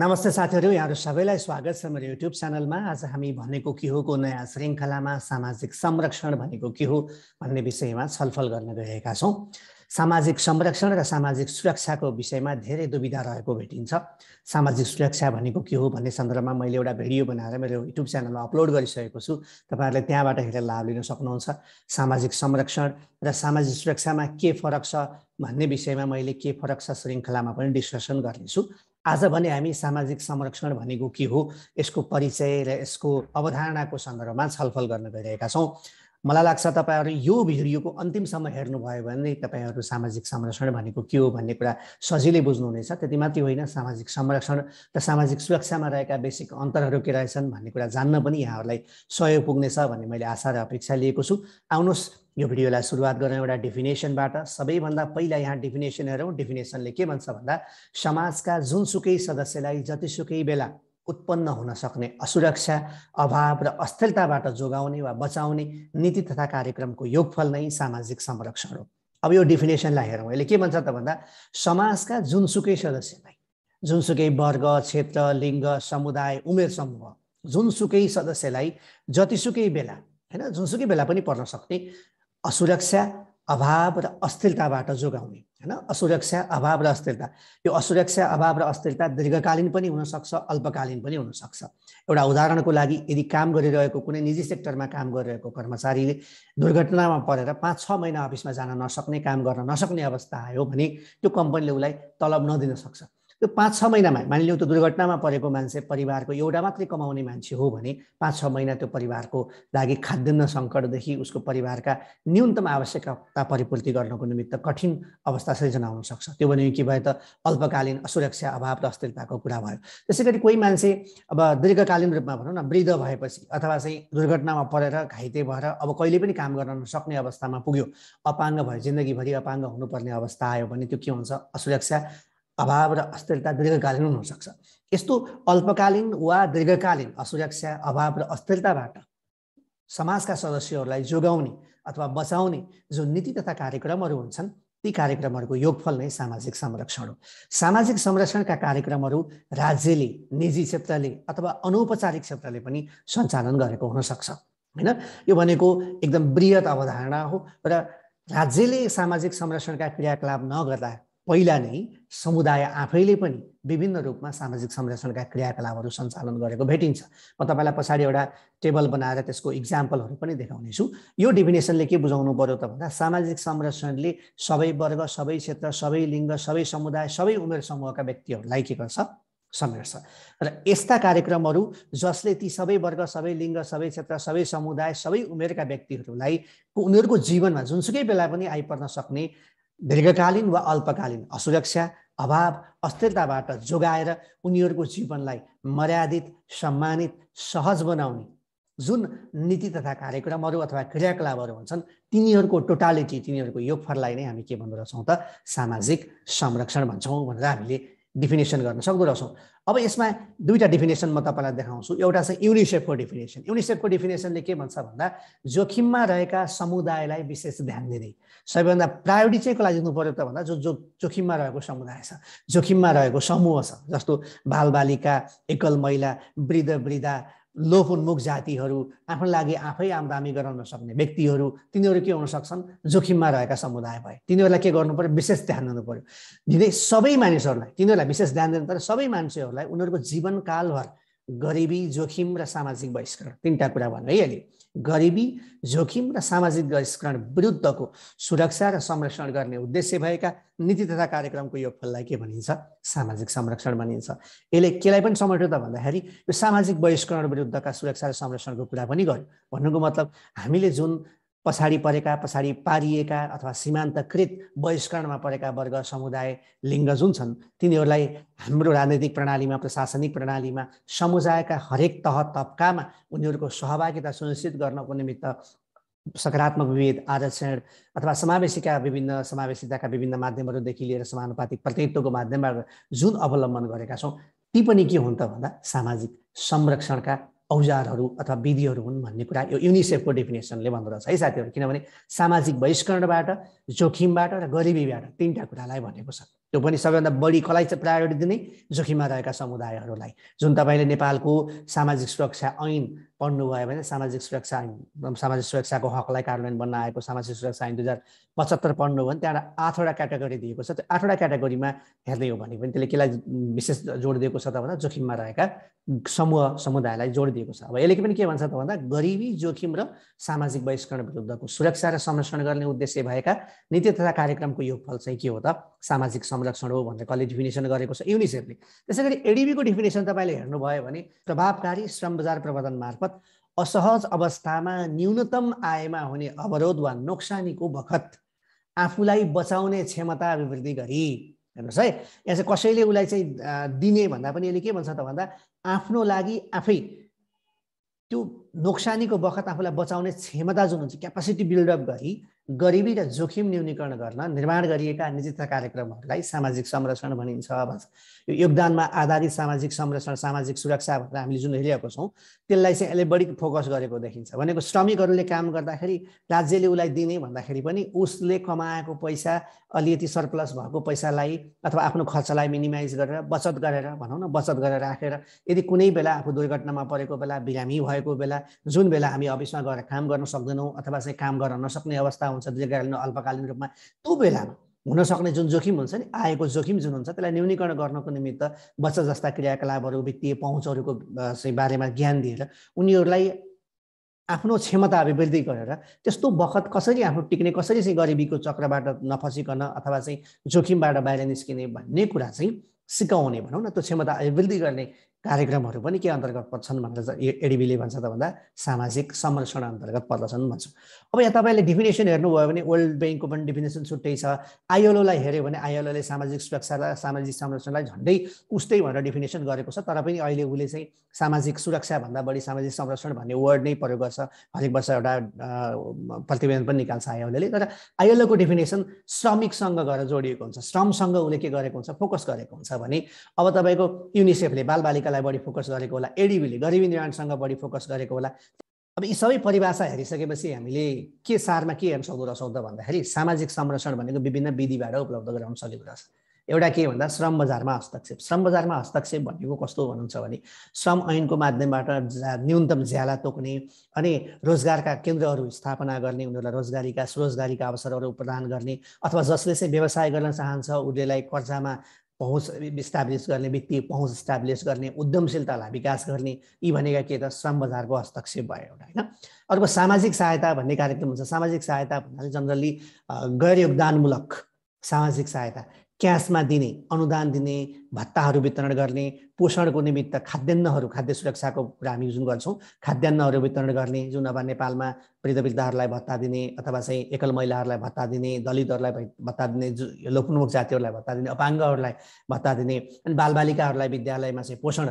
नमस्ते साथीहरू यहाँहरू सबैलाई स्वागत छ मेरो युट्युब च्यानलमा आज हामी भनेको के हो को नयाँ श्रृङ्खलामा सामाजिक संरक्षण भनेको के हो भन्ने विषयमा छलफल गर्न गएका छौँ सामाजिक संरक्षण र सामाजिक सुरक्षाको विषयमा धेरै दुविधा रहेको भेटिन्छ सामाजिक सुरक्षा भनेको के हो भन्ने सन्दर्भमा मैले एउटा भिडियो बनाएर मेरो युट्युब च्यानलमा अपलोड गरिसकेको छु तपाईँहरूले त्यहाँबाट हेरेर लाभ लिन सक्नुहुन्छ सामाजिक संरक्षण र सामाजिक सुरक्षामा के फरक छ भन्ने विषयमा मैले के फरक छ श्रृङ्खलामा पनि डिस्कसन गर्नेछु आज भने हामी सामाजिक संरक्षण भनेको के हो यसको परिचय र यसको अवधारणाको सन्दर्भमा छलफल गर्न गइरहेका छौँ मलाई लाग्छ तपाईँहरू यो भिडियोको अन्तिमसम्म हेर्नुभयो भने तपाईँहरू सामाजिक संरक्षण भनेको के हो भन्ने कुरा सजिलै बुझ्नुहुनेछ त्यति मात्रै होइन सामाजिक संरक्षण र सामाजिक सुरक्षामा रहेका बेसिक अन्तरहरू के रहेछन् भन्ने कुरा जान्न पनि यहाँहरूलाई सहयोग पुग्नेछ भन्ने मैले आशा र अपेक्षा लिएको छु आउनुहोस् यो भिडियोलाई सुरुवात गर्न एउटा डेफिनेसनबाट सबैभन्दा पहिला यहाँ डेफिनेसन हेरौँ डेफिनेसनले के भन्छ भन्दा समाजका जुनसुकै सदस्यलाई जतिसुकै बेला उत्पन्न हुन सक्ने असुरक्षा अभाव र अस्थिरताबाट जोगाउने वा बचाउने नीति तथा कार्यक्रमको योगफल नै सामाजिक संरक्षण हो अब यो डिफिनेसनलाई हेरौँ यसले के भन्छ त भन्दा समाजका जुनसुकै सदस्यलाई जुनसुकै वर्ग क्षेत्र लिङ्ग समुदाय उमेर समूह जुनसुकै सदस्यलाई जतिसुकै बेला होइन जुनसुकै बेला पनि पर्न सक्ने असुरक्षा अभाव र अस्थिरताबाट जोगाउने होइन असुरक्षा अभाव र अस्थिरता यो असुरक्षा अभाव र अस्थिरता दीर्घकालीन पनि हुनसक्छ अल्पकालीन पनि हुनसक्छ एउटा उदाहरणको लागि यदि काम गरिरहेको कुनै निजी सेक्टरमा काम गरिरहेको कर्मचारीले दुर्घटनामा परेर पाँच छ महिना अफिसमा जान नसक्ने काम गर्न नसक्ने अवस्था आयो भने त्यो कम्पनीले उसलाई तलब नदिन सक्छ त्यो पाँच छ महिनामा मानिलिउँ त्यो दुर्घटनामा परेको मान्छे परिवारको एउटा मात्रै कमाउने मान्छे हो भने पाँच छ महिना त्यो परिवारको लागि खाद्यान्न सङ्कटदेखि उसको परिवारका न्यूनतम आवश्यकता परिपूर्ति गर्नको निमित्त कठिन अवस्था सृजना सक्छ त्यो भने के भयो त अल्पकालीन असुरक्षा अभाव र अस्थिरताको कुरा भयो त्यसै गरी कोही मान्छे अब दीर्घकालीन रूपमा भनौँ न वृद्ध भएपछि अथवा चाहिँ दुर्घटनामा परेर घाइते भएर अब कहिले पनि काम गर्न नसक्ने अवस्थामा पुग्यो अपाङ्ग भयो जिन्दगीभरि अपाङ्ग हुनुपर्ने अवस्था आयो भने त्यो के हुन्छ असुरक्षा अभाव र अस्थिरता दीर्घकालीन हुनसक्छ यस्तो अल्पकालीन वा दीर्घकालीन असुरक्षा अभाव र अस्थिरताबाट समाजका सदस्यहरूलाई जोगाउने अथवा बचाउने जो नीति तथा कार्यक्रमहरू हुन्छन् ती कार्यक्रमहरूको योगफल नै सामाजिक संरक्षण हो सामाजिक संरक्षणका कार्यक्रमहरू राज्यले निजी क्षेत्रले अथवा अनौपचारिक क्षेत्रले पनि सञ्चालन गरेको हुनसक्छ होइन यो भनेको एकदम वृहत अवधारणा हो र राज्यले सामाजिक संरक्षणका क्रियाकलाप नगर्दा पहिला नै समुदाय आफैले पनि विभिन्न रूपमा सामाजिक संरक्षणका क्रियाकलापहरू सञ्चालन गरेको भेटिन्छ म तपाईँलाई पछाडि एउटा टेबल बनाएर त्यसको इक्जाम्पलहरू पनि देखाउनेछु यो डिफिनेसनले के बुझाउनु पर्यो त भन्दा सामाजिक संरक्षणले सबै वर्ग सबै क्षेत्र सबै लिङ्ग सबै समुदाय सबै उमेर समूहका व्यक्तिहरूलाई के गर्छ समेट्छ र यस्ता कार्यक्रमहरू जसले ती सबै वर्ग सबै लिङ्ग सबै क्षेत्र सबै समुदाय सबै उमेरका व्यक्तिहरूलाई उनीहरूको जीवनमा जुनसुकै बेला पनि आइपर्न सक्ने दीर्घकालीन वा अल्पकालीन असुरक्षा अभाव अस्थिरताबाट जोगाएर उनीहरूको जीवनलाई मर्यादित सम्मानित सहज बनाउने जुन नीति तथा कार्यक्रमहरू अथवा क्रियाकलापहरू हुन्छन् तिनीहरूको टोटालिटी तिनीहरूको योगफललाई नै हामी के भन्दो रहेछौँ त सामाजिक संरक्षण भन्छौँ भनेर हामीले डिफिनेसन गर्न सक्दो रहेछौँ अब यसमा दुईवटा डिफिनेसन म तपाईँलाई देखाउँछु एउटा चाहिँ युनिसेफको डिफिनेसन युनिसेफको डिफिनेसनले के भन्छ भन्दा जोखिममा रहेका समुदायलाई विशेष ध्यान दिने सबैभन्दा प्रायोरिटी चाहिँ कसलाई दिनु पर्यो त भन्दा जो जो जोखिममा रहेको समुदाय छ जोखिममा रहेको समूह छ जस्तो बालबालिका एकल महिला वृद्ध वृद्धा लोपोन्मुख जातिहरू आफ्नो लागि आफै आमदामी गराउन नसक्ने व्यक्तिहरू तिनीहरू के हुन सक्छन् जोखिममा रहेका समुदाय भए तिनीहरूलाई के गर्नु पऱ्यो विशेष ध्यान दिनु पऱ्यो दिँदै सबै मानिसहरूलाई तिनीहरूलाई विशेष ध्यान दिनु पर्यो सबै मान्छेहरूलाई उनीहरूको जीवनकालभर गरिबी जोखिम र सामाजिक बहिष्करण तिनवटा कुरा भन्नु है अहिले गरिबी जोखिम र सामाजिक बहिष्करण विरुद्धको सुरक्षा र संरक्षण गर्ने उद्देश्य भएका नीति तथा कार्यक्रमको यो फललाई के भनिन्छ सामाजिक संरक्षण भनिन्छ यसले केलाई पनि समेट्यो त भन्दाखेरि यो सामाजिक बहिष्करण विरुद्धका सुरक्षा र संरक्षणको कुरा पनि गर्यो भन्नुको मतलब हामीले जुन पछाडि परेका पछाडि पारिएका अथवा सीमान्तकृत बहिष्करणमा परेका वर्ग समुदाय लिङ्ग जुन छन् तिनीहरूलाई हाम्रो राजनैतिक प्रणालीमा प्रशासनिक प्रणालीमा समुदायका हरेक तह तबकामा उनीहरूको सहभागिता सुनिश्चित गर्नको निमित्त सकारात्मक विविध आरक्षण अथवा समावेशीका विभिन्न समावेशिताका विभिन्न माध्यमहरूदेखि लिएर समानुपातिक प्रतिनिधित्वको माध्यमबाट जुन अवलम्बन गरेका छौँ ती पनि के हुन् त भन्दा सामाजिक संरक्षणका औजारहरू अथवा विधिहरू हुन् भन्ने कुरा यो युनिसेफको डेफिनेसनले भन्दो रहेछ है साथीहरू किनभने सामाजिक बहिष्करणबाट जोखिमबाट र गरिबीबाट तिनवटा कुरालाई भनेको छ त्यो पनि सबैभन्दा बढी कसलाई चाहिँ प्रायोरिटी दिने जोखिममा रहेका समुदायहरूलाई जुन तपाईँले नेपालको सामाजिक सुरक्षा ऐन पढ्नु भयो भने सामाजिक सुरक्षा सामाजिक सुरक्षाको हकलाई कार्यान्वयन बनाएको सामाजिक सुरक्षा ऐन दुई हजार पचहत्तर पढ्नु हो भने त्यहाँबाट आठवटा क्याटेगोरी दिएको छ त्यो आठवटा क्याटेगोरीमा हेर्ने हो भने पनि त्यसले केलाई विशेष जोड दिएको छ त भन्दा जोखिममा रहेका समूह समुदायलाई जोड दिएको छ अब यसले पनि के भन्छ त भन्दा गरिबी जोखिम र सामाजिक बहिष्करण विरुद्धको सुरक्षा र संरक्षण गर्ने उद्देश्य भएका नीति तथा कार्यक्रमको यो फल चाहिँ के हो त सामाजिक संरक्षण हो भनेर कसले डिफिनेसन गरेको छ युनिसेफले त्यसै गरी एडिबीको डिफिनेसन तपाईँले हेर्नुभयो भने प्रभावकारी श्रम बजार प्रबन्धन मार्फत असहज अवस्थामा न्यूनतम आयमा हुने अवरोध वा नोक्सानीको बखत आफूलाई बचाउने क्षमता अभिवृद्धि गरी हेर्नुहोस् है यहाँ चाहिँ कसैले उसलाई चाहिँ दिने भन्दा पनि यसले के भन्छ त भन्दा आफ्नो लागि आफै त्यो नोक्सानीको बखत आफूलाई बचाउने क्षमता जुन हुन्छ क्यापासिटी बिल्डअप गरी गरिबी र जोखिम न्यूनीकरण गर्न निर्माण गरिएका निजिता कार्यक्रमहरूलाई सामाजिक संरक्षण भनिन्छ यो योगदानमा आधारित सामाजिक संरक्षण सामाजिक सुरक्षा भनेर हामीले जुन हेरिरहेको छौँ त्यसलाई चाहिँ यसले बढी फोकस गरेको देखिन्छ भनेको श्रमिकहरूले काम गर्दाखेरि राज्यले उसलाई दिने भन्दाखेरि पनि उसले कमाएको पैसा अलिकति सरप्लस भएको पैसालाई अथवा आफ्नो खर्चलाई मिनिमाइज गरेर बचत गरेर भनौँ न बचत गरेर राखेर यदि कुनै बेला आफू दुर्घटनामा परेको बेला बिरामी भएको बेला जुन बेला हामी अफिसमा गएर काम गर्न सक्दैनौँ अथवा चाहिँ काम गर्न नसक्ने अवस्था हुन्छ दीर्घकालीन अल्पकालीन रूपमा त्यो बेलामा हुनसक्ने जुन जोखिम हुन्छ नि आएको जोखिम जुन हुन्छ त्यसलाई न्यूनीकरण गर्नको निमित्त बच्चा जस्ता क्रियाकलापहरू वित्तीय पहुँचहरूको चाहिँ बारेमा ज्ञान दिएर उनीहरूलाई आफ्नो क्षमता अभिवृद्धि गरेर त्यस्तो बखत कसरी आफ्नो टिक्ने कसरी चाहिँ गरिबीको चक्रबाट नफसिकन अथवा चाहिँ जोखिमबाट बाहिर निस्किने भन्ने कुरा चाहिँ सिकाउने भनौँ न त्यो क्षमता अभिवृद्धि गर्ने कार्यक्रमहरू पनि के अन्तर्गत पर्छन् भनेर एडिबीले भन्छ त भन्दा सामाजिक संरक्षण अन्तर्गत पर्दछन् भन्छु अब यहाँ तपाईँले डेफिनेसन हेर्नुभयो भने वर्ल्ड ब्याङ्कको पनि डेफिनेसन छुट्टै छ आइएलओलाई हेऱ्यो भने आइएलओले सामाजिक सुरक्षा र सामाजिक संरक्षणलाई झन्डै उस्तै भनेर डिफिनेसन गरेको छ तर पनि अहिले उसले चाहिँ सामाजिक सुरक्षाभन्दा बढी सामाजिक संरक्षण भन्ने वर्ड नै प्रयोग गर्छ हरेक वर्ष एउटा प्रतिवेदन पनि निकाल्छ आइएलओले तर आइएलओको डेफिनेसन श्रमिकसँग गएर जोडिएको हुन्छ श्रमसँग उसले के गरेको हुन्छ फोकस गरेको हुन्छ भने अब तपाईँको युनिसेफले बालबालिका भएकालाई बढी फोकस गरेको होला एडिबीले गरिबी निर्माणसँग बढी फोकस गरेको होला अब यी सबै परिभाषा हेरिसकेपछि हामीले के सारमा के हेर्न सक्दो रहेछौँ त भन्दाखेरि सामाजिक संरक्षण भनेको विभिन्न विधिबाट उपलब्ध गराउन सकेको रहेछ एउटा के भन्दा श्रम बजारमा हस्तक्षेप श्रम बजारमा हस्तक्षेप भनेको कस्तो भन्नुहुन्छ भने श्रम ऐनको माध्यमबाट न्यूनतम ज्याला तोक्ने अनि रोजगारका केन्द्रहरू स्थापना गर्ने उनीहरूलाई रोजगारीका स्वरोजगारीका अवसरहरू प्रदान गर्ने अथवा जसले चाहिँ व्यवसाय गर्न चाहन्छ उसलेलाई कर्जामा पहुँच इस्टाब्लिस गर्ने वित्तीय पहुँच इस्टाब्लिस गर्ने उद्यमशीलतालाई विकास गर्ने यी भनेका के त श्रम बजारको हस्तक्षेप भयो एउटा होइन अर्को सामाजिक सहायता भन्ने कार्यक्रम हुन्छ सामाजिक सहायता भन्नाले जनरली गैर योगदानमूलक सामाजिक सहायता क्यासमा दिने अनुदान दिने भत्ताहरू वितरण गर्ने पोषणको निमित्त खाद्यान्नहरू खाद्य सुरक्षाको कुरा हामी जुन गर्छौँ खाद्यान्नहरू वितरण गर्ने जुन अब नेपालमा वृद्ध वृद्धहरूलाई भत्ता दिने अथवा चाहिँ एकल महिलाहरूलाई भत्ता दिने दलितहरूलाई भत्ता दिने लोकमुख जातिहरूलाई भत्ता दिने अपाङ्गहरूलाई भत्ता दिने अनि बालबालिकाहरूलाई विद्यालयमा चाहिँ पोषण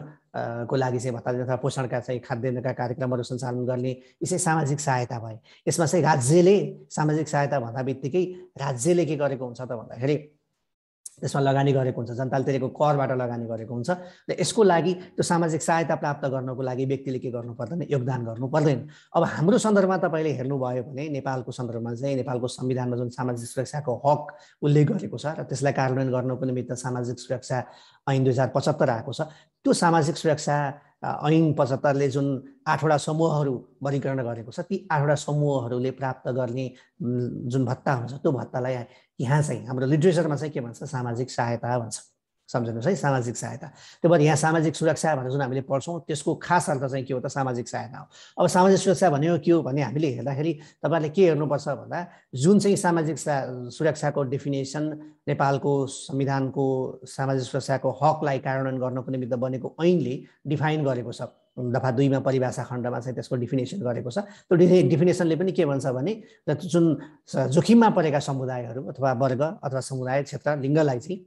को लागि चाहिँ भत्ता दिने अथवा पोषणका चाहिँ खाद्यान्नका कार्यक्रमहरू सञ्चालन गर्ने यसै सामाजिक सहायता भए यसमा चाहिँ राज्यले सामाजिक सहायता भन्दा बित्तिकै राज्यले के गरेको हुन्छ त भन्दाखेरि त्यसमा लगानी गरेको हुन्छ जनताले तिरेको करबाट लगानी गरेको हुन्छ र यसको लागि त्यो सामाजिक सहायता प्राप्त गर्नको लागि व्यक्तिले के गर्नु पर्दैन योगदान गर्नु पर्दैन अब हाम्रो सन्दर्भमा तपाईँले हेर्नुभयो भने नेपालको सन्दर्भमा चाहिँ नेपालको संविधानमा जुन सामाजिक सुरक्षाको हक उल्लेख गरेको छ र त्यसलाई कार्यान्वयन गर्नको निमित्त सामाजिक सुरक्षा ऐन दुई हजार पचहत्तर आएको छ त्यो सामाजिक सुरक्षा ऐन पचहत्तरले जुन आठवटा समूहहरू वर्गीकरण गरेको छ ती आठवटा समूहहरूले प्राप्त गर्ने जुन भत्ता हुन्छ त्यो भत्तालाई यहाँ चाहिँ हाम्रो लिट्रेचरमा चाहिँ के भन्छ सामाजिक सहायता भन्छ सम्झनुहोस् है सामाजिक सहायता त्यो भएर यहाँ सामाजिक सुरक्षा भनेर जुन हामीले पढ्छौँ त्यसको खास अर्थ चाहिँ के हो त सामाजिक सहायता हो अब सामाजिक सुरक्षा भनेको के हो भने हामीले हेर्दाखेरि तपाईँहरूले के हेर्नुपर्छ भन्दा जुन चाहिँ सामाजिक सुरक्षाको डेफिनेसन नेपालको संविधानको सामाजिक सुरक्षाको हकलाई कार्यान्वयन गर्नको निमित्त बनेको ऐनले डिफाइन गरेको छ दफा दुईमा परिभाषा खण्डमा चाहिँ त्यसको डिफिनेसन गरेको छ त्यो डिफि डिफिनेसनले पनि के भन्छ भने जुन जोखिममा परेका समुदायहरू अथवा वर्ग अथवा समुदाय क्षेत्र लिङ्गलाई चाहिँ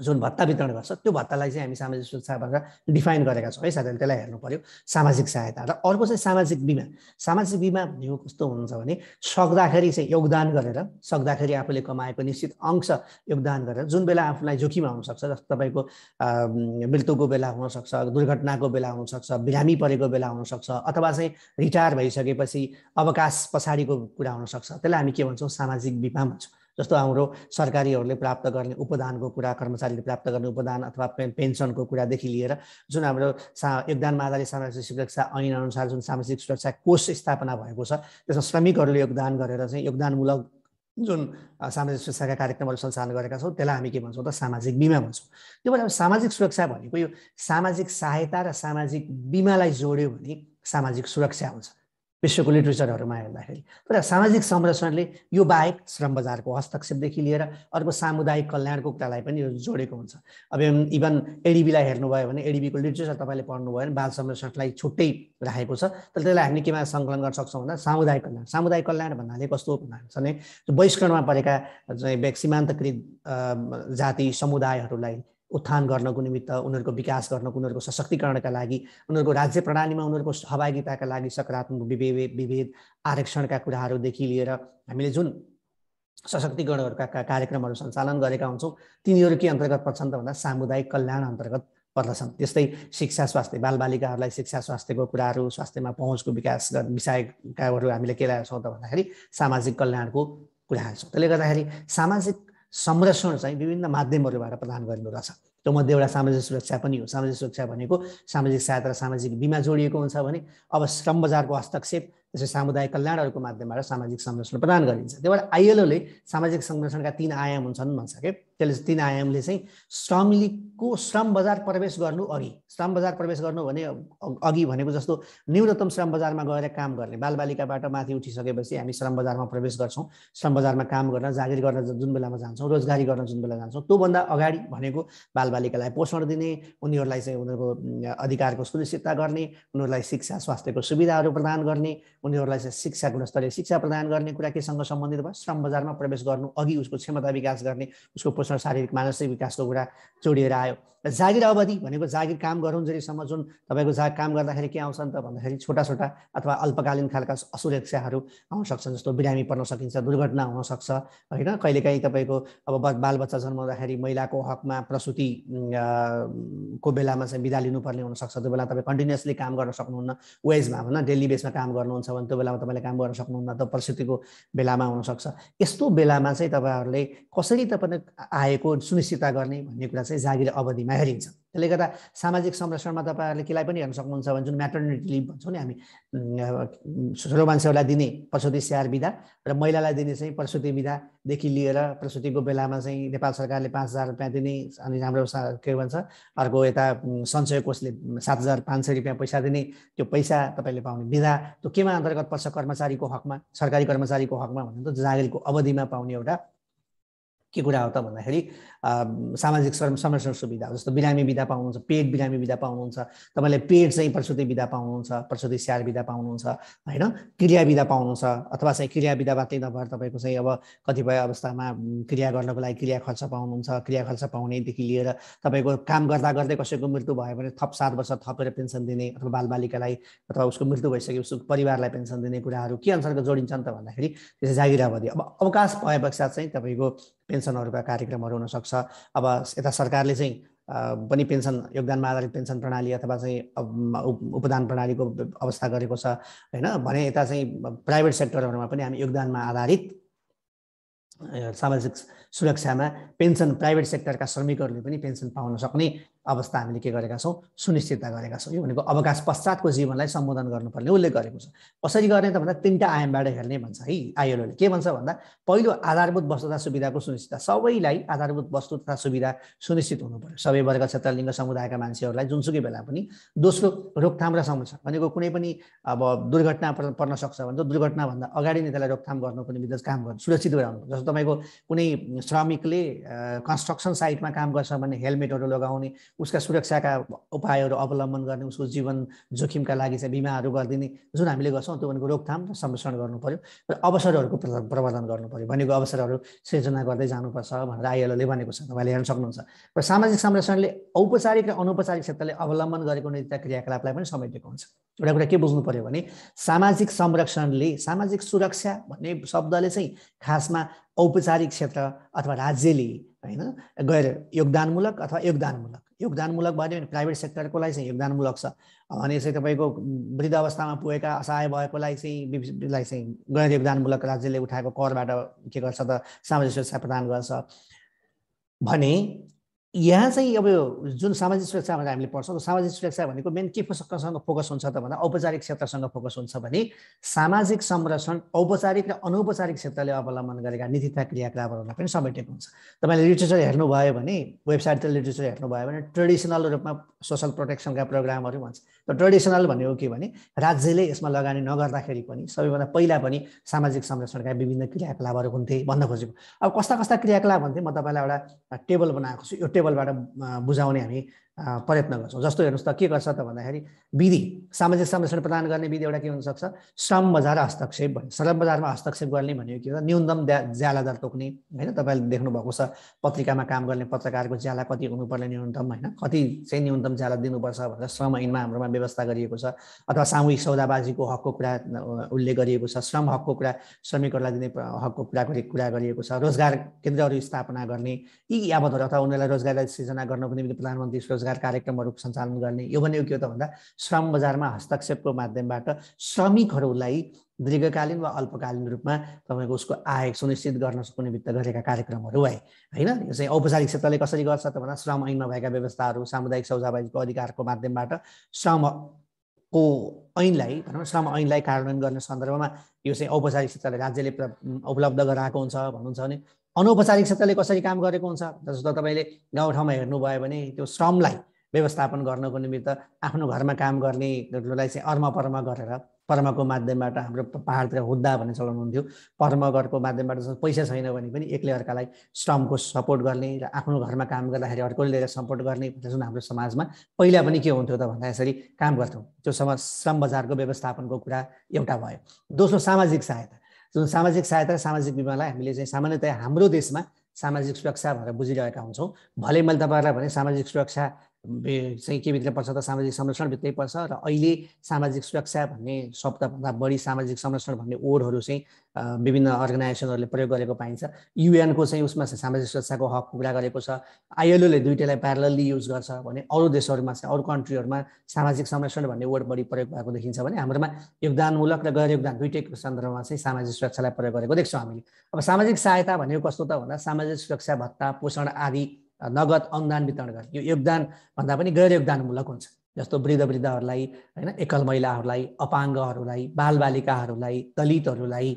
जुन भत्ता वितरण गर्छ त्यो भत्तालाई चाहिँ हामी सामाजिक सुरक्षा भनेर डिफाइन गरेका छौँ है साथीहरू त्यसलाई हेर्नु पऱ्यो सामाजिक सहायता र अर्को चाहिँ सामाजिक बिमा सामाजिक बिमा भनेको कस्तो हुन्छ भने सक्दाखेरि चाहिँ योगदान गरेर सक्दाखेरि आफूले कमाएको निश्चित अंश योगदान गरेर जुन बेला आफूलाई जोखिम आउनसक्छ जस्तो तपाईँको मृत्युको बेला हुनसक्छ दुर्घटनाको बेला हुनसक्छ बिरामी परेको बेला हुनसक्छ अथवा चाहिँ रिटायर भइसकेपछि अवकाश पछाडिको कुरा हुनसक्छ त्यसलाई हामी के भन्छौँ सामाजिक बिमा भन्छौँ जस्तो हाम्रो सरकारीहरूले प्राप्त गर्ने उपदानको कुरा कर्मचारीले प्राप्त गर्ने उपदान अथवा पेन्सनको कुरादेखि लिएर जुन हाम्रो सा योगदानमा आधारित सामाजिक सुरक्षा ऐन अनुसार जुन सामाजिक सुरक्षा कोष स्थापना भएको छ त्यसमा श्रमिकहरूले योगदान गरेर चाहिँ योगदानमूलक जुन सामाजिक सुरक्षाका कार्यक्रमहरू सञ्चालन गरेका छौँ त्यसलाई हामी के भन्छौँ त सामाजिक बिमा भन्छौँ त्यो भएर सामाजिक सुरक्षा भनेको यो सामाजिक सहायता र सामाजिक बिमालाई जोड्यो भने सामाजिक सुरक्षा हुन्छ विश्वको लिट्रेचरहरूमा हेर्दाखेरि तर सामाजिक संरक्षणले यो बाहेक श्रम बजारको हस्तक्षेपदेखि लिएर अर्को सामुदायिक कल्याणको कुरालाई पनि जोडेको हुन्छ अब इभन एडिबीलाई हेर्नुभयो भने एडिबीको लिट्रेचर तपाईँले पढ्नुभयो भने बाल संरक्षणलाई छुट्टै राखेको छ तर त्यसलाई हामी केमा सङ्कलन गर्न सक्छौँ भन्दा सामुदायिक कल्याण सामुदायिक कल्याण भन्नाले कस्तो भन्दा भने बहिष्करणमा परेका चाहिँ सीमान्तकृत जाति समुदायहरूलाई उत्थान गर्नको निमित्त उनीहरूको विकास गर्नको उनीहरूको सशक्तिकरणका लागि उनीहरूको राज्य प्रणालीमा उनीहरूको सहभागिताका लागि सकारात्मक विभेद विभेद आरक्षणका कुराहरूदेखि लिएर हामीले जुन सशक्तिकरणहरूका कार्यक्रमहरू सञ्चालन गरेका हुन्छौँ तिनीहरू के अन्तर्गत पर्छन् त भन्दा सामुदायिक कल्याण अन्तर्गत पर्दछन् त्यस्तै शिक्षा स्वास्थ्य बालबालिकाहरूलाई शिक्षा स्वास्थ्यको कुराहरू स्वास्थ्यमा पहुँचको विकास विषयकाहरू हामीले के ल्याएको छौँ त भन्दाखेरि सामाजिक कल्याणको कुरा छौँ त्यसले गर्दाखेरि सामाजिक संरक्षण चाहिँ विभिन्न माध्यमहरूबाट प्रदान गरिँदो रहेछ मध्ये एउटा सामाजिक सुरक्षा पनि हो सामाजिक सुरक्षा भनेको सामाजिक सहायता र सामाजिक बिमा जोडिएको हुन्छ भने अब श्रम बजारको हस्तक्षेप त्यसै सामुदायिक कल्याणहरूको माध्यमबाट सामाजिक संरक्षण प्रदान गरिन्छ त्यही भएर आइएलओले सामाजिक संरक्षणका तिन आयाम हुन्छन् भन्छ कि त्यसले तिन आयामले चाहिँ श्रमिकको श्रम बजार प्रवेश गर्नु अघि श्रम बजार प्रवेश गर्नु भने अघि भनेको जस्तो न्यूनतम श्रम बजारमा गएर काम गर्ने बालबालिकाबाट माथि उठिसकेपछि हामी श्रम बजारमा प्रवेश गर्छौँ श्रम बजारमा काम गर्न जागिर गर्न जुन बेलामा जान्छौँ रोजगारी गर्न जुन बेला जान्छौँ त्योभन्दा अगाडि भनेको बालबालिकालाई पोषण दिने उनीहरूलाई चाहिँ उनीहरूको अधिकारको सुनिश्चितता गर्ने उनीहरूलाई शिक्षा स्वास्थ्यको सुविधाहरू प्रदान गर्ने उनीहरूलाई चाहिँ शिक्षा गुणस्तरीय शिक्षा प्रदान गर्ने कुरा केसँग सम्बन्धित भयो श्रम बजारमा प्रवेश गर्नु अघि उसको क्षमता विकास गर्ने उसको पोषण शारीरिक मानसिक विकासको कुरा जोडिएर आयो जागिर अवधि भनेको जागिर काम गरौँजेलसम्म जुन तपाईँको जा काम गर्दाखेरि के आउँछ त भन्दाखेरि छोटा छोटा अथवा अल्पकालीन खालका असुरक्षाहरू आउन सक्छन् जस्तो बिरामी पर्न सकिन्छ दुर्घटना हुनसक्छ होइन कहिलेकाहीँ तपाईँको अब बालबच्चा जन्माउँदाखेरि महिलाको हकमा प्रसुति को बेलामा चाहिँ बिदा लिनुपर्ने हुनसक्छ त्यो बेला तपाईँ कन्टिन्युसली काम गर्न सक्नुहुन्न वेजमा होइन डेली बेसमा काम गर्नुहुन्छ भने त्यो बेलामा तपाईँले काम गर्न सक्नुहुन्न त परिस्थितिको बेलामा हुनसक्छ यस्तो बेलामा चाहिँ तपाईँहरूले कसरी तपाईँले आएको सुनिश्चितता गर्ने भन्ने कुरा चाहिँ जागिर अवधिमा हेरिन्छ त्यसले गर्दा सामाजिक संरक्षणमा तपाईँहरूले केलाई पनि हेर्न सक्नुहुन्छ भने जुन म्याटर्निटी लिभ भन्छौँ नि हामी ठुलो मान्छेहरूलाई दिने प्रसुति स्याहार विधा र महिलालाई दिने चाहिँ प्रसुति विधादेखि लिएर प्रसुतिको बेलामा चाहिँ नेपाल सरकारले पाँच हजार रुपियाँ दिने अनि हाम्रो के भन्छ अर्को यता सञ्चय कोषले सात हजार पाँच सय रुपियाँ पैसा दिने त्यो पैसा तपाईँले पाउने विधा त्यो केमा अन्तर्गत पर्छ कर्मचारीको हकमा सरकारी कर्मचारीको हकमा भन्नु त जागिरको अवधिमा पाउने एउटा के कुरा हो त भन्दाखेरि सामाजिक संरक्षण सुविधा जस्तो बिरामी विधा पाउनुहुन्छ पेट बिरामी विधा पाउनुहुन्छ तपाईँले पेट चाहिँ प्रसुति विधा पाउनुहुन्छ प्रसुति स्याहार विधा पाउनुहुन्छ होइन क्रिया विधा पाउनुहुन्छ अथवा चाहिँ क्रिया विधा मात्रै नभएर तपाईँको चाहिँ अब कतिपय अवस्थामा क्रिया गर्नको लागि क्रिया खर्च पाउनुहुन्छ क्रिया खर्च पाउनेदेखि लिएर तपाईँको काम गर्दा गर्दै कसैको मृत्यु भयो भने थप सात वर्ष थपेर पेन्सन दिने अथवा बालबालिकालाई अथवा उसको मृत्यु भइसक्यो उसको परिवारलाई पेन्सन दिने कुराहरू के अनुसारको जोडिन्छन् त भन्दाखेरि त्यसै जागिर अवधि अब अवकाश भए पश्चात चाहिँ तपाईँको पेन्सनहरूका कार्यक्रमहरू हुनसक्छ अब यता सरकारले चाहिँ पनि पेन्सन योगदानमा आधारित पेन्सन प्रणाली अथवा चाहिँ उपदान प्रणालीको अवस्था गरेको छ होइन भने यता चाहिँ प्राइभेट सेक्टरहरूमा पनि हामी योगदानमा आधारित सामाजिक सुरक्षामा पेन्सन प्राइभेट सेक्टरका श्रमिकहरूले पनि पेन्सन पाउन सक्ने अवस्था हामीले के गरेका छौँ सुनिश्चितता गरेका छौँ यो भनेको अवकाश पश्चातको जीवनलाई सम्बोधन गर्नुपर्ने उसले गरेको छ कसरी गर्ने त भन्दा तिनवटा आयामबाट हेर्ने भन्छ है आइएलओले के भन्छ भन्दा पहिलो आधारभूत वस्तु तथा सुविधाको सुनिश्चितता सबैलाई आधारभूत वस्तु तथा सुविधा सुनिश्चित हुनु पर्यो सबै वर्ग क्षेत्र लिङ्ग समुदायका मान्छेहरूलाई जुनसुकै बेला पनि दोस्रो रोकथाम र संरक्षण भनेको कुनै पनि अब दुर्घटना पर्न सक्छ भने दुर्घटनाभन्दा अगाडि नै त्यसलाई रोकथाम गर्नु पनि विदेश काम गर्नु सुरक्षित गराउनु जस्तो तपाईँको कुनै श्रमिकले कन्स्ट्रक्सन साइटमा काम गर्छ भने हेलमेटहरू लगाउने उसका सुरक्षाका उपायहरू अवलम्बन गर्ने उसको जीवन जोखिमका लागि चाहिँ बिमाहरू गरिदिने जुन हामीले गर्छौँ त्यो भनेको रोकथाम र संरक्षण गर्नु पऱ्यो र अवसरहरूको प्रबन्धन गर्नु पऱ्यो भनेको अवसरहरू सृजना गर्दै जानुपर्छ भनेर आइएलओले भनेको छ तपाईँले हेर्न सक्नुहुन्छ र सामाजिक संरक्षणले औपचारिक र अनौपचारिक क्षेत्रले अवलम्बन गरेको नैतिक क्रियाकलापलाई पनि समेटेको हुन्छ एउटा कुरा के बुझ्नु पऱ्यो भने सामाजिक संरक्षणले सामाजिक सुरक्षा भन्ने शब्दले चाहिँ खासमा औपचारिक क्षेत्र अथवा राज्यले होइन गएर योगदानमूलक अथवा योगदानमूलक योगदानमूलक भयो भने प्राइभेट सेक्टरकोलाई चाहिँ योगदानमूलक छ भने चाहिँ तपाईँको वृद्ध अवस्थामा पुगेका असहाय भएकोलाई चाहिँ लाई चाहिँ गैर योगदानमूलक राज्यले उठाएको करबाट के गर्छ त सामाजिक सुरक्षा प्रदान गर्छ भने यहाँ चाहिँ अब जुन सामाजिक सुरक्षा भनेर हामीले पढ्छौँ सामाजिक सुरक्षा भनेको मेन के फोकससँग फोकस हुन्छ त भन्दा औपचारिक क्षेत्रसँग फोकस हुन्छ भने सामाजिक संरक्षण औपचारिक र अनौपचारिक क्षेत्रले अवलम्बन गरेका नीति तथा क्रियाकलापहरूलाई पनि समेटेको हुन्छ तपाईँले लिटरेचर हेर्नुभयो भने वेबसाइटतिर लिटरेचर हेर्नुभयो भने ट्रेडिसनल रूपमा सोसल प्रोटेक्सनका प्रोग्रामहरू भन्छ र ट्रेडिसनल भनेको के भने राज्यले यसमा लगानी नगर्दाखेरि पनि सबैभन्दा पहिला पनि सामाजिक संरक्षणका विभिन्न क्रियाकलापहरू हुन्थे भन्न खोजेको अब कस्ता कस्ता क्रियाकलाप हुन्थे म तपाईँलाई एउटा टेबल बनाएको छु यो लेभलबाट बुझाउने हामी प्रयत्न गर्छौँ जस्तो हेर्नुहोस् त के गर्छ त भन्दाखेरि विधि सामाजिक संरक्षण प्रदान गर्ने विधि एउटा के हुनसक्छ श्रम बजार हस्तक्षेप भन्ने श्रम बजारमा हस्तक्षेप गर्ने भनेको के हो ज्याला दर तोक्ने होइन तपाईँले देख्नुभएको छ पत्रिकामा काम गर्ने पत्रकारको ज्याला कति हुनुपर्ने न्यूनतम होइन कति चाहिँ न्यूनतम ज्याला दिनुपर्छ भनेर श्रम ऐनमा हाम्रोमा व्यवस्था गरिएको छ अथवा सामूहिक सौदाबाजीको हकको कुरा उल्लेख गरिएको छ श्रम हकको कुरा श्रमिकहरूलाई दिने हकको कुरा कुरा गरिएको छ रोजगार केन्द्रहरू स्थापना गर्ने यी यावतहरू अथवा उनीहरूलाई रोजगार रोजगारीलाई सृजना गर्नको निम्ति प्रधानमन्त्री स्वरोजगार कार्यक्रमहरू सञ्चालन गर्ने यो भनेको के हो त भन्दा श्रम बजारमा हस्तक्षेपको माध्यमबाट श्रमिकहरूलाई दीर्घकालीन वा अल्पकालीन रूपमा तपाईँको उसको आय सुनिश्चित गर्न सक्ने वित्त गरेका कार्यक्रमहरू भए होइन यो चाहिँ औपचारिक क्षेत्रले कसरी गर्छ त भन्दा श्रम ऐनमा भएका व्यवस्थाहरू सामुदायिक सौजाबाजीको अधिकारको माध्यमबाट को ऐनलाई भनौँ श्रम ऐनलाई कार्यान्वयन गर्ने सन्दर्भमा यो चाहिँ औपचारिक क्षेत्रले राज्यले उपलब्ध गराएको हुन्छ भन्नुहुन्छ भने अनौपचारिक क्षेत्रले कसरी काम गरेको हुन्छ जस्तो तपाईँले गाउँठाउँमा हेर्नुभयो भने त्यो श्रमलाई व्यवस्थापन गर्नको निमित्त आफ्नो घरमा काम गर्नेहरूलाई चाहिँ अर्म गरेर पर्मको माध्यमबाट हाम्रो पाहाडतिर हुद्दा भन्ने चलाउनुहुन्थ्यो पर्मगरको माध्यमबाट पैसा छैन भने पनि एक्लै अर्कालाई श्रमको सपोर्ट गर्ने र आफ्नो घरमा काम गर्दाखेरि अर्कोले लिएर सपोर्ट गर्ने जुन हाम्रो समाजमा पहिला पनि के हुन्थ्यो त भन्दा यसरी काम गर्थ्यौँ त्यो समाज श्रम बजारको व्यवस्थापनको कुरा एउटा भयो दोस्रो सामाजिक सहायता जुन सामाजिक सहायता र सामाजिक बिमालाई हामीले चाहिँ सामान्यतया हाम्रो देशमा सामाजिक सुरक्षा भनेर बुझिरहेका हुन्छौँ भले मैले तपाईँहरूलाई भने सामाजिक सुरक्षा चाहिँ के भित्र पर्छ त सामाजिक संरक्षणभित्रै पर्छ र अहिले सामाजिक सुरक्षा भन्ने शब्दभन्दा बढी सामाजिक संरक्षण भन्ने ओडहरू चाहिँ विभिन्न अर्गनाइजेसनहरूले प्रयोग गरेको पाइन्छ युएनको चाहिँ उसमा सामाजिक सुरक्षाको हक कुरा गरेको छ आइएलओले दुइटैलाई प्यारलली युज गर्छ भने अरू देशहरूमा चाहिँ अरू कन्ट्रीहरूमा सामाजिक संरक्षण भन्ने वर्ड बढी प्रयोग भएको देखिन्छ भने हाम्रोमा योगदानमूलक र गैर योगदान दुइटैको सन्दर्भमा चाहिँ सामाजिक सुरक्षालाई प्रयोग गरेको देख्छौँ हामीले अब सामाजिक सहायता भनेको कस्तो त भन्दा सामाजिक सुरक्षा भत्ता पोषण आदि नगद अनुदान वितरण गर्ने यो योगदान भन्दा पनि गैर योगदानमूलक हुन्छ जस्तो वृद्ध वृद्धहरूलाई होइन एकल महिलाहरूलाई अपाङ्गहरूलाई बालबालिकाहरूलाई दलितहरूलाई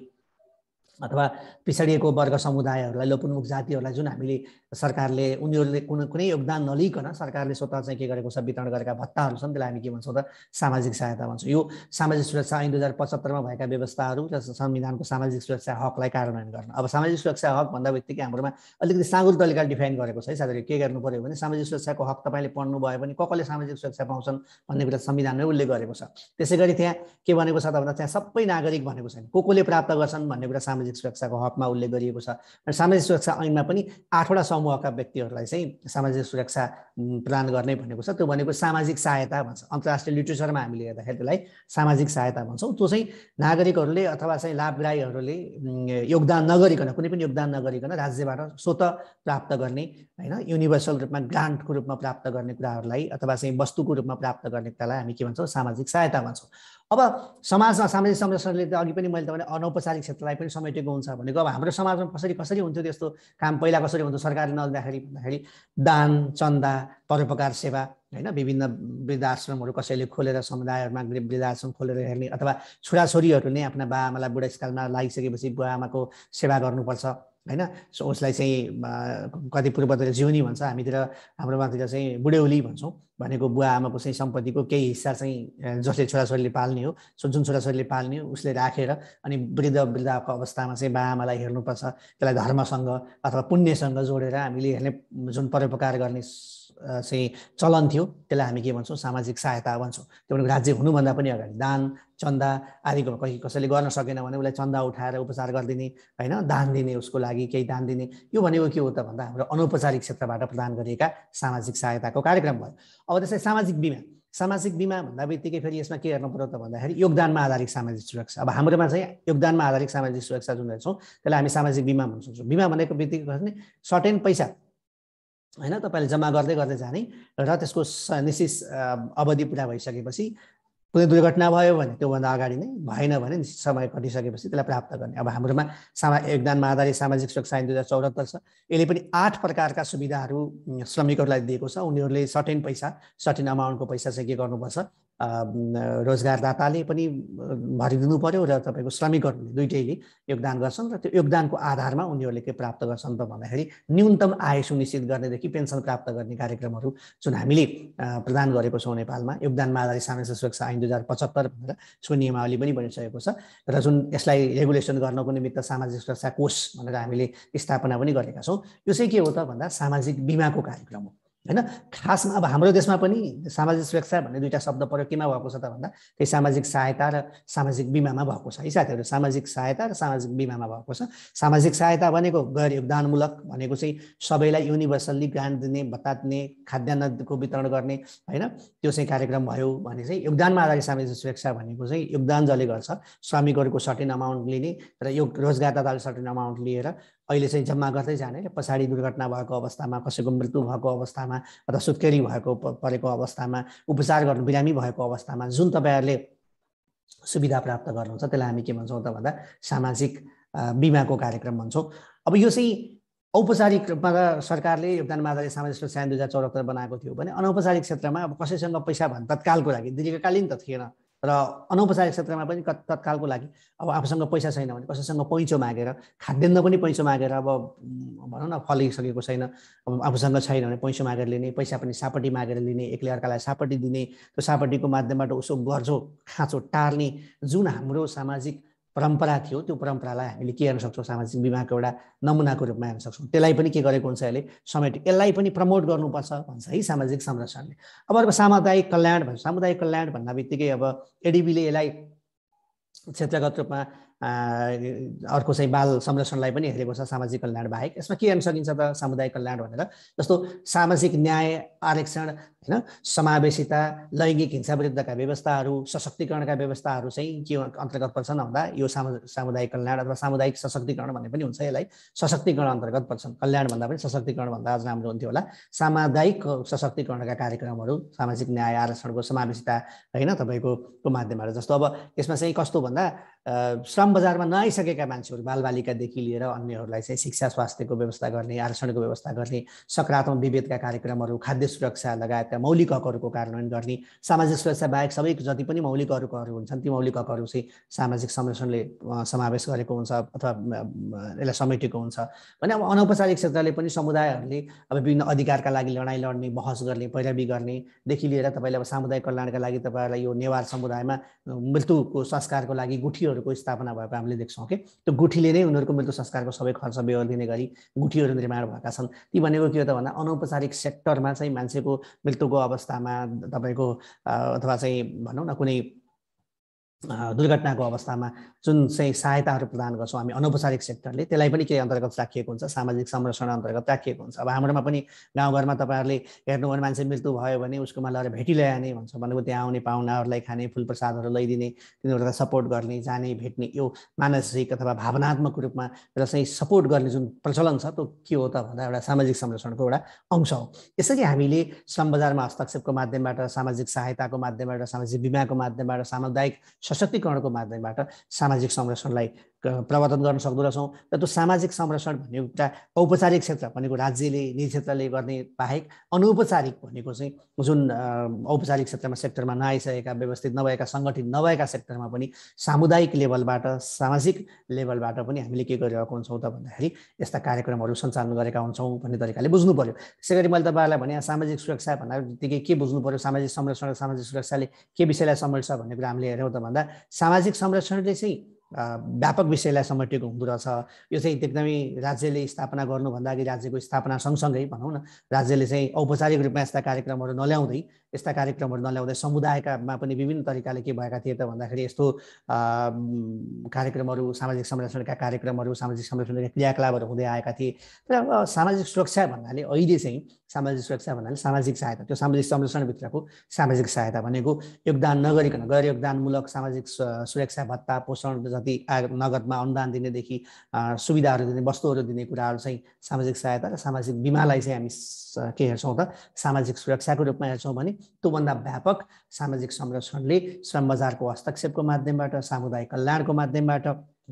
अथवा पिछडिएको वर्ग समुदायहरूलाई लोपोन्मुख जातिहरूलाई जुन हामीले सरकारले उनीहरूले कुनै कुनै योगदान नलिइकन सरकारले स्वतः चाहिँ के गरेको छ वितरण गरेका भत्ताहरू छन् त्यसलाई हामी के भन्छौँ त सामाजिक सहायता भन्छौँ यो सामाजिक सुरक्षा ऐन दुई हजार पचहत्तरमा भएका व्यवस्थाहरू र संविधानको सामाजिक सुरक्षा हकलाई कार्यान्वयन गर्न अब सामाजिक सुरक्षा हक भन्दा बित्तिकै हाम्रोमा अलिकति साँगुल तरिकाले डिफाइन गरेको छ है साथीहरू के गर्नु पऱ्यो भने सामाजिक सुरक्षाको हक तपाईँले पढ्नु भयो भने कसले सामाजिक सुरक्षा पाउँछन् भन्ने कुरा संविधानमै उल्लेख गरेको छ त्यसै गरी त्यहाँ के भनेको छ त भन्दा त्यहाँ सबै नागरिक भनेको छैन को कोले प्राप्त गर्छन् भन्ने कुरा सामाजिक सामाजिक सुरक्षाको हकमा उल्लेख गरिएको छ सामाजिक सुरक्षा ऐनमा पनि आठवटा समूहका व्यक्तिहरूलाई चाहिँ सामाजिक सुरक्षा प्रदान गर्ने भनेको छ त्यो भनेको सामाजिक सहायता भन्छ अन्तर्राष्ट्रिय लिटरेचरमा हामीले हेर्दाखेरि त्यसलाई सामाजिक सहायता भन्छौँ त्यो चाहिँ नागरिकहरूले अथवा चाहिँ लाभग्राहीहरूले योगदान नगरिकन कुनै पनि योगदान नगरिकन राज्यबाट स्वत प्राप्त गर्ने होइन युनिभर्सल रूपमा ग्रान्टको रूपमा प्राप्त गर्ने कुराहरूलाई अथवा चाहिँ वस्तुको रूपमा प्राप्त गर्ने कुरालाई हामी के भन्छौँ सामाजिक सहायता भन्छौँ अब समाजमा सामाजिक संरक्षणले त अघि पनि मैले त अनौपचारिक क्षेत्रलाई पनि समेटेको हुन्छ भनेको अब हाम्रो समाजमा कसरी कसरी हुन्थ्यो त्यस्तो काम पहिला कसरी हुन्थ्यो सरकारले नदिँदाखेरि भन्दाखेरि दान चन्दा परोपकार सेवा होइन विभिन्न वृद्धाश्रमहरू कसैले खोलेर समुदायहरूमा वृद्धाश्रम खोलेर हेर्ने अथवा छोराछोरीहरू नै आफ्ना बाबामालाई आमालाई बुढास्कालमा लागिसकेपछि बुवा आमाको सेवा गर्नुपर्छ होइन सो उसलाई चाहिँ कति पूर्वतिर जिउनी भन्छ हामीतिर हाम्रोमातिर चाहिँ बुढेउली भन्छौँ भनेको बुवा आमाको चाहिँ सम्पत्तिको केही हिस्सा चाहिँ जसले छोराछोरीले पाल्ने हो सो जुन छोराछोरीले पाल्ने हो उसले राखेर अनि वृद्ध वृद्धाको अवस्थामा चाहिँ बा आमालाई हेर्नुपर्छ त्यसलाई धर्मसँग अथवा पुण्यसँग जोडेर हामीले हेर्ने जुन परोपकार गर्ने चाहिँ चलन थियो त्यसलाई हामी के भन्छौँ सामाजिक सहायता भन्छौँ त्यो भनेको राज्य हुनुभन्दा पनि अगाडि दान चन्दा आदि कहिले कसैले गर्न सकेन भने उसलाई चन्दा उठाएर उपचार गरिदिने होइन दान दिने उसको लागि केही दान दिने यो भनेको के हो त भन्दा हाम्रो अनौपचारिक क्षेत्रबाट प्रदान गरिएका सामाजिक सहायताको कार्यक्रम भयो अब त्यसै सामाजिक बिमा सामाजिक बिमा भन्दा बित्तिकै फेरि यसमा के हेर्नु पर्यो त भन्दाखेरि योगदानमा आधारित सामाजिक सुरक्षा अब हाम्रोमा चाहिँ योगदानमा आधारित सामाजिक सुरक्षा जुन रहेछौँ त्यसलाई हामी सामाजिक बिमा भन्न सक्छौँ बिमा भनेको बित्तिकै सर्टेन पैसा होइन तपाईँले जम्मा गर्दै गर्दै जाने र त्यसको निश्चित अवधि पुरा भइसकेपछि कुनै दुर्घटना भयो भने त्योभन्दा अगाडि नै भएन भने निश्चित समय कटिसकेपछि त्यसलाई प्राप्त गर्ने अब हाम्रोमा सामा योगदानमा आधारित सामाजिक सुरक्षा ऐन दुई हजार चौहत्तर छ यसले पनि आठ प्रकारका सुविधाहरू श्रमिकहरूलाई दिएको छ उनीहरूले सर्टेन पैसा सर्टेन अमाउन्टको पैसा चाहिँ के गर्नुपर्छ रोजगारदाताले पनि भरिदिनु पर्यो र तपाईँको श्रमिकहरूले दुइटैले योगदान गर्छन् र त्यो योगदानको आधारमा उनीहरूले के प्राप्त गर्छन् त भन्दाखेरि न्यूनतम आय सुनिश्चित गर्नेदेखि पेन्सन प्राप्त गर्ने कार्यक्रमहरू जुन हामीले प्रदान गरेको छौँ नेपालमा योगदानमा आधारित सामाजिक सुरक्षा ऐन दुई हजार पचहत्तर भनेर सो नियमावली पनि बनिसकेको छ र जुन यसलाई रेगुलेसन गर्नको निमित्त सामाजिक सुरक्षा कोष भनेर हामीले स्थापना पनि गरेका छौँ यो चाहिँ के हो त भन्दा सामाजिक बिमाको कार्यक्रम हो होइन खासमा अब हाम्रो देशमा पनि सामाजिक सुरक्षा भन्ने दुईवटा शब्द प्रयोग केमा भएको छ त भन्दा त्यही सामाजिक सहायता र सामाजिक बिमामा भएको छ है साथीहरू सामाजिक सहायता र सामाजिक बिमामा भएको छ सामाजिक सहायता भनेको गैर योगदानमूलक भनेको चाहिँ सबैलाई युनिभर्सल्ली ग्रान्ट दिने भत्ता दिने खाद्यान्नको वितरण गर्ने होइन त्यो चाहिँ कार्यक्रम भयो भने चाहिँ योगदानमा आधारित सामाजिक सुरक्षा भनेको चाहिँ योगदान जसले गर्छ श्रमिकहरूको सर्टेन अमाउन्ट लिने र यो रोजगारदाताले सर्टेन अमाउन्ट लिएर अहिले चाहिँ जम्मा गर्दै जाने र पछाडि दुर्घटना भएको अवस्थामा कसैको मृत्यु भएको अवस्थामा अथवा सुत्केरी भएको परेको अवस्थामा उपचार गर्नु बिरामी भएको अवस्थामा जुन तपाईँहरूले सुविधा प्राप्त गर्नुहुन्छ त्यसलाई हामी के भन्छौँ त भन्दा सामाजिक बिमाको कार्यक्रम भन्छौँ अब यो चाहिँ औपचारिक रूपमा त सरकारले योगदान आधारित सामाजिक सुरक्षा दुई हजार चौहत्तर बनाएको थियो भने अनौपचारिक क्षेत्रमा अब कसैसँग पैसा भन् तत्कालको लागि दीर्घकालीन त थिएन र अनौपचारिक क्षेत्रमा पनि तत्कालको लागि अब आफूसँग पैसा छैन भने कसैसँग पैँचो मागेर खाद्यान्न पनि पैँचो मागेर अब भनौँ न फलिसकेको छैन अब आफूसँग छैन भने पैँचो मागेर लिने पैसा पनि सापट्टि मागेर लिने एकले अर्कालाई सापट्टि दिने त्यो सापट्टिको माध्यमबाट उसो गर्जो खाँचो टार्ने जुन हाम्रो सामाजिक परम्परा थियो त्यो परम्परालाई हामीले के गर्न सक्छौँ सामाजिक बिमाको एउटा नमुनाको रूपमा हेर्न सक्छौँ त्यसलाई पनि के गरेको हुन्छ यसले समेट यसलाई पनि प्रमोट गर्नुपर्छ भन्छ है सामाजिक संरक्षणले अब अर्को सामुदायिक कल्याण भन्छ सामुदायिक कल्याण भन्दा बित्तिकै अब एडिबीले यसलाई क्षेत्रगत रूपमा अर्को चाहिँ बाल संरक्षणलाई पनि हेरेको छ सामाजिक कल्याण बाहेक यसमा के हेर्न सकिन्छ त सामुदायिक कल्याण भनेर जस्तो सामाजिक न्याय आरक्षण होइन समावेशिता लैङ्गिक हिंसा विरुद्धका व्यवस्थाहरू सशक्तिकरणका व्यवस्थाहरू चाहिँ के अन्तर्गत पर्छन् भन्दा यो सामु सामुदायिक कल्याण अथवा सामुदायिक सशक्तिकरण भन्ने पनि हुन्छ यसलाई सशक्तिकरण अन्तर्गत पर्छन् कल्याण भन्दा पनि सशक्तिकरण भन्दा अझ राम्रो हुन्थ्यो होला सामुदायिक सशक्तिकरणका कार्यक्रमहरू सामाजिक न्याय आरक्षणको समावेशिता होइन तपाईँको माध्यमबाट जस्तो अब यसमा चाहिँ कस्तो भन्दा श्रम बजारमा नआइसकेका मान्छेहरू बालबालिकादेखि लिएर अन्यहरूलाई चाहिँ शिक्षा स्वास्थ्यको व्यवस्था गर्ने आरक्षणको व्यवस्था गर्ने सकारात्मक विभेदका कार्यक्रमहरू खाद्य सुरक्षा लगायत भएका मौलिक हकहरूको कार्यान्वयन गर्ने सामाजिक सुरक्षा बाहेक सबै जति पनि मौलिक हकहरू हुन्छन् ती मौलिक हकहरू चाहिँ सामाजिक संरक्षणले समावेश गरेको हुन्छ अथवा यसलाई समेटेको हुन्छ भने अब अनौपचारिक क्षेत्रले पनि समुदायहरूले अब विभिन्न अधिकारका लागि लडाइँ लड्ने बहस गर्ने पैरवी गर्नेदेखि लिएर तपाईँले अब सामुदायिक कल्याणका लागि तपाईँहरूलाई यो नेवार समुदायमा मृत्युको संस्कारको लागि गुठीहरूको स्थापना भएको हामीले देख्छौँ कि त्यो गुठीले नै उनीहरूको मृत्यु संस्कारको सबै खर्च बेहोर दिने गरी गुठीहरू निर्माण भएका छन् ती भनेको के हो त भन्दा अनौपचारिक सेक्टरमा चाहिँ मान्छेको मृत्यु मृत्युको अवस्थामा तपाईँको अथवा चाहिँ भनौँ न कुनै दुर्घटनाको अवस्थामा जुन चाहिँ सहायताहरू प्रदान गर्छौँ हामी अनौपचारिक सेक्टरले त्यसलाई पनि केही अन्तर्गत राखिएको हुन्छ सामाजिक संरक्षण अन्तर्गत राखिएको हुन्छ अब हाम्रोमा पनि गाउँघरमा तपाईँहरूले हेर्नु भने मान्छे मृत्यु भयो भने उसकोमा लगेर भेटी ल्याने भन्छ भनेको त्यहाँ आउने पाहुनाहरूलाई खाने फुल प्रसादहरू लैदिने तिनीहरूलाई सपोर्ट गर्ने जाने भेट्ने यो मानसिक अथवा भावनात्मक रूपमा र चाहिँ सपोर्ट गर्ने जुन प्रचलन छ त्यो के हो त भन्दा एउटा सामाजिक संरक्षणको एउटा अंश हो यसरी हामीले श्रम बजारमा हस्तक्षेपको माध्यमबाट सामाजिक सहायताको माध्यमबाट सामाजिक बिमाको माध्यमबाट सामुदायिक सशक्तिकरणको माध्यमबाट सामाजिक संरक्षणलाई प्रवर्तन गर्न सक्दो रहेछौँ र त्यो सामाजिक संरक्षण भन्ने एउटा औपचारिक क्षेत्र भनेको राज्यले निजी क्षेत्रले गर्ने बाहेक अनौपचारिक भनेको चाहिँ जुन औपचारिक क्षेत्रमा सेक्टरमा नआइसकेका व्यवस्थित नभएका सङ्गठित नभएका सेक्टरमा पनि सामुदायिक लेभलबाट सामाजिक लेभलबाट पनि हामीले के गरिरहेको हुन्छौँ त भन्दाखेरि यस्ता कार्यक्रमहरू सञ्चालन गरेका हुन्छौँ भन्ने तरिकाले बुझ्नु पऱ्यो त्यसै गरी मैले तपाईँहरूलाई भने सामाजिक सुरक्षा भन्दा बित्तिकै के बुझ्नु पऱ्यो सामाजिक संरक्षण र सामाजिक सुरक्षाले के विषयलाई सम्हाल्छ भन्ने कुरा हामीले हेऱ्यौँ त भन्दा सामाजिक संरक्षणले चाहिँ व्यापक विषयलाई समेटेको हुँदो रहेछ यो चाहिँ एकदमै राज्यले स्थापना गर्नुभन्दा अघि राज्यको स्थापना सँगसँगै भनौँ न राज्यले चाहिँ औपचारिक रूपमा यस्ता कार्यक्रमहरू नल्याउँदै यस्ता कार्यक्रमहरू नल्याउँदै समुदायकामा पनि विभिन्न तरिकाले के भएका थिए त भन्दाखेरि यस्तो कार्यक्रमहरू सामाजिक संरक्षणका कार्यक्रमहरू सामाजिक संरक्षणका क्रियाकलापहरू हुँदै आएका थिए तर सामाजिक सुरक्षा भन्नाले अहिले चाहिँ सामाजिक सुरक्षा भन्नाले सामाजिक सहायता त्यो सामाजिक संरक्षणभित्रको सामाजिक सहायता भनेको योगदान नगरिकन गैर योगदानमूलक सामाजिक सुरक्षा भत्ता पोषण जति नगदमा अनुदान दिनेदेखि सुविधाहरू दिने वस्तुहरू दिने कुराहरू चाहिँ सामाजिक सहायता र सामाजिक बिमालाई चाहिँ हामी के हेर्छौँ त सामाजिक सुरक्षाको रूपमा हेर्छौँ भने त्योभन्दा व्यापक सामाजिक संरक्षणले श्रम बजारको हस्तक्षेपको माध्यमबाट सामुदायिक कल्याणको माध्यमबाट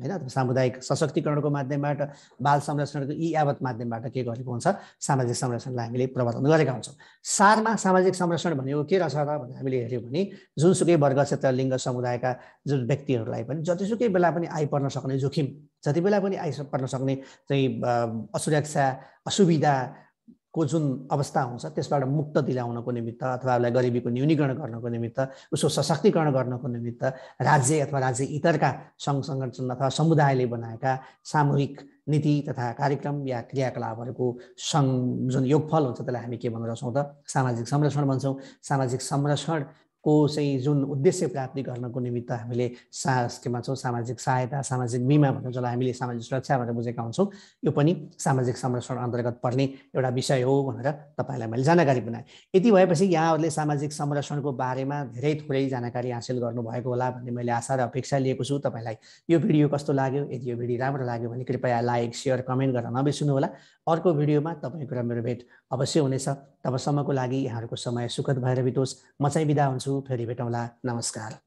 होइन सामुदायिक सशक्तिकरणको माध्यमबाट बाल संरक्षणको यी यावत माध्यमबाट के गरेको हुन्छ सामाजिक संरक्षणलाई हामीले प्रवर्तन गरेका हुन्छौँ सारमा सामाजिक संरक्षण भनेको के रहेछ त भनेर हामीले हेऱ्यौँ भने जुनसुकै वर्ग क्षेत्र लिङ्ग समुदायका जुन व्यक्तिहरूलाई पनि जतिसुकै बेला पनि आइपर्न सक्ने जोखिम जति बेला पनि आइपर्न सक्ने चाहिँ असुरक्षा असुविधा को जुन अवस्था हुन्छ त्यसबाट मुक्त दिलाउनको निमित्त अथवा उसलाई गरिबीको न्यूनीकरण गर्नको निमित्त उसको सशक्तिकरण गर्नको निमित्त राज्य अथवा राज्य इतरका सङ्घ सङ्गठन अथवा समुदायले बनाएका सामूहिक नीति तथा कार्यक्रम या क्रियाकलापहरूको सङ्घ जुन योगफल हुन्छ त्यसलाई हामी के भन्दछौँ त सामाजिक संरक्षण भन्छौँ सामाजिक संरक्षण को चाहिँ जुन उद्देश्य प्राप्ति गर्नको निमित्त हामीले सा केमा छौँ सामाजिक सहायता सामाजिक बिमा भनेर जसलाई हामीले सामाजिक सुरक्षा भनेर बुझेका हुन्छौँ यो पनि सामाजिक संरक्षण अन्तर्गत पर्ने एउटा विषय हो भनेर तपाईँलाई मैले जानकारी बनाएँ यति भएपछि यहाँहरूले सामाजिक संरक्षणको बारेमा धेरै थोरै जानकारी हासिल गर्नुभएको होला भन्ने मैले आशा र अपेक्षा लिएको छु तपाईँलाई यो भिडियो कस्तो लाग्यो यदि यो भिडियो राम्रो लाग्यो भने कृपया लाइक सेयर कमेन्ट गरेर नबिर्सनु होला अर्को भिडियोमा तपाईँको र मेरो भेट अवश्य हुनेछ तबसम्मको लागि यहाँहरूको समय सुखद भएर बितोस् म चाहिँ बिदा हुन्छु फेरि भेटौँला नमस्कार